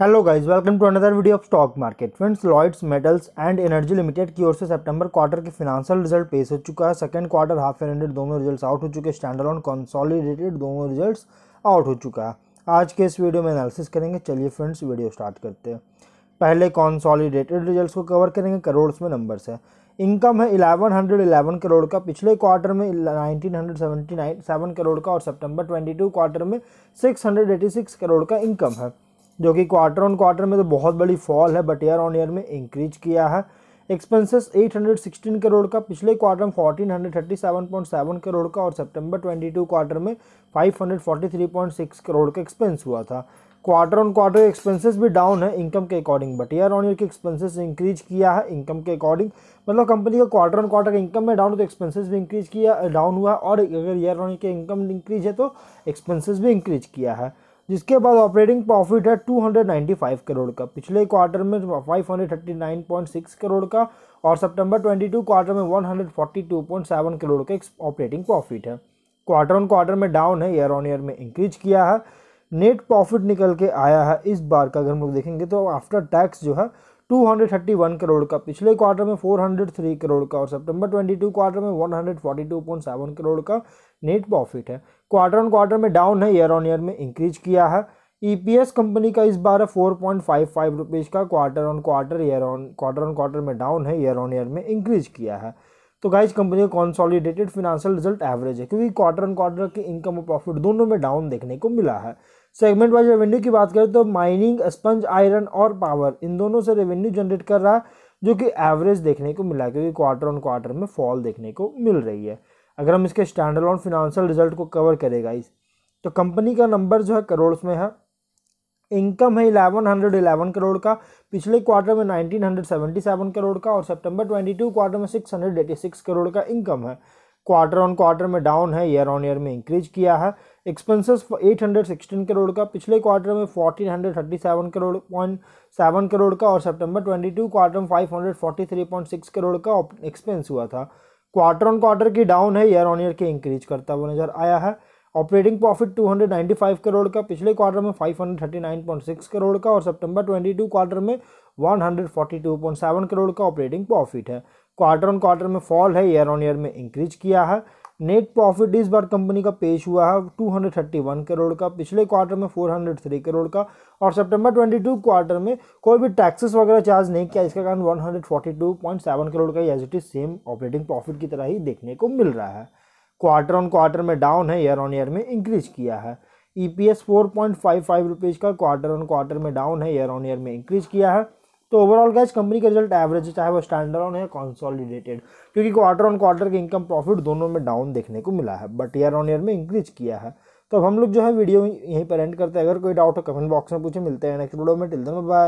hello guys welcome to another video of stock market friends Lloyds Metals and Energy Limited की ओर से सितंबर quarter के financial result पेश हो चुका है सेकंड क्वार्टर हाफ एंड दोनों रिजल्ट्स आउट हो चुके हैं ऑन कंसोलिडेटेड दोनों रिजल्ट्स आउट हो चुका है आज के इस वीडियो में एनालिसिस करेंगे चलिए फ्रेंड्स वीडियो स्टार्ट करते हैं पहले कॉन्सॉलीडेटेड रिजल्ट को कवर करेंगे करोड़ में नंबर्स है इनकम है इलेवन हंड्रेड इलेवन करोड़ का पिछले क्वार्टर में nineteen hundred seventy nine seven crore का और सितंबर ट्वेंटी टू क्वार्टर में six hundred eighty six crore का इनकम है जो कि क्वार्टर ऑन क्वार्टर में तो बहुत बड़ी फॉल है बट ईयर ऑन ईयर में इंक्रीज किया है एक्सपेंसेस 816 करोड़ का पिछले क्वार्टर में 1437.7 करोड़ का और सितंबर 22 क्वार्टर में 543.6 करोड़ का एक्सपेंस हुआ था क्वार्टर ऑन क्वार्टर एक्सपेंसेस भी डाउन है इनकम के according but year on year के एक्सपेंसेस इंक्रीज किया है इनकम के अकॉर्डिंग मतलब कंपनी का क्वार्टर ऑन क्वार्टर इनकम में डाउन तो एक्सपेंसेस भी इंक्रीज किया डाउन हुआ और अगर ईयर ऑन ईयर के इनकम इंक्रीज है तो एक्सपेंसेस भी इंक्रीज किया है जिसके बाद ऑपरेटिंग प्रॉफिट है 295 करोड़ का पिछले क्वार्टर में 539.6 करोड़ का और सितंबर 22 क्वार्टर में 142.7 करोड़ का ऑपरेटिंग प्रॉफिट है क्वार्टर ऑन क्वार्टर में डाउन है ईयर ऑन ईयर में इंक्रीज किया है नेट प्रॉफिट निकल के आया है इस बार का अगर हम लोग देखेंगे तो आफ्टर टैक्स जो है 231 करोड़ का पिछले क्वार्टर में 403 करोड़ का और सितंबर 22 क्वार्टर में 142.7 करोड़ का नेट प्रॉफिट है क्वार्टर ऑन क्वार्टर में डाउन है ईयर ऑन ईयर में इंक्रीज किया है ईपीएस e कंपनी का इस बार है four point five five rupees का quarter on quarter year on quarter on quarter में डाउन है ईयर ऑन ईयर में इंक्रीज किया है तो गाइज कंपनी का कॉन्सॉलिडेटेड फिनेंशियल रिजल्ट एवरेज है क्योंकि क्वार्टर ऑन क्वार्टर की इनकम और प्रॉफिट दोनों में डाउन देखने को मिला है सेगमेंट वाइज रेवेन्यू की बात करें तो माइनिंग स्पंज आयरन और पावर इन दोनों से रेवेन्यू जनरेट कर रहा है जो कि एवरेज देखने को मिला क्योंकि क्वार्टर ऑन क्वार्टर में फॉल देखने को मिल रही है अगर हम इसके स्टैंडर्ड ऑन फिनंशियल रिजल्ट को कवर करेगा इस तो कंपनी का नंबर जो है करोड़ में है इनकम है इलेवन हंड्रेड इलेवन करोड़ का पिछले क्वार्टर में nineteen hundred seventy seven crore का और सितंबर ट्वेंटी टू क्वार्टर में six hundred eighty six crore का इनकम है क्वार्टर ऑन क्वार्टर में डाउन है ईयर ऑन ईयर में इंक्रीज किया है एक्सपेंसेस 816 करोड़ का पिछले क्वार्टर में 1437 करोड़ पॉइंट सेवन करोड़ का और सितंबर 22 क्वार्टर में 543.6 करोड़ का एक्सपेंस हुआ था क्वार्टर ऑन क्वार्टर की डाउन है ईयर ऑन ईयर के इंक्रीज करता हुआ नजर आया है ऑपरेटिंग प्रॉफिट 295 करोड़ का पिछले क्वार्टर में 539.6 करोड़ का और सितंबर 22 क्वार्टर में 142.7 करोड़ का ऑपरेटिंग प्रॉफिट है क्वार्टर ऑन क्वार्टर में फॉल है ईयर ऑन ईयर में इंक्रीज किया है नेट प्रॉफिट इस बार कंपनी का पेश हुआ है 231 करोड़ का पिछले क्वार्टर में 403 करोड़ का और सितंबर 22 क्वार्टर में कोई भी टैक्सेस वगैरह चार्ज नहीं किया इसके कारण 142.7 करोड़ का as it is same operating profit की तरह ही देखने को मिल रहा है क्वार्टर ऑन क्वार्टर में डाउन है ईयर ऑन ईयर में इंक्रीज किया है ई पी एस का क्वार्टर ऑन क्वार्टर में डाउन है ईयर ऑन ईयर में इंक्रीज किया है तो ओवरऑल गैस कंपनी का रिजल्ट एवरेज है चाहे वो स्टैंडर्ड है कॉन्सॉलिडेटेड क्योंकि क्वार्टर ऑन क्वार्टर के इनकम प्रॉफिट दोनों में डाउन देखने को मिला है बट ईयर ऑन ईयर में इंक्रीज किया है तो अब हम लोग जो है वीडियो यहीं पर एंड करते हैं अगर कोई डाउट हो कमेंट बॉक्स में पूछे मिलते हैं नेक्स्ट वीडियो में टिल दिन बाय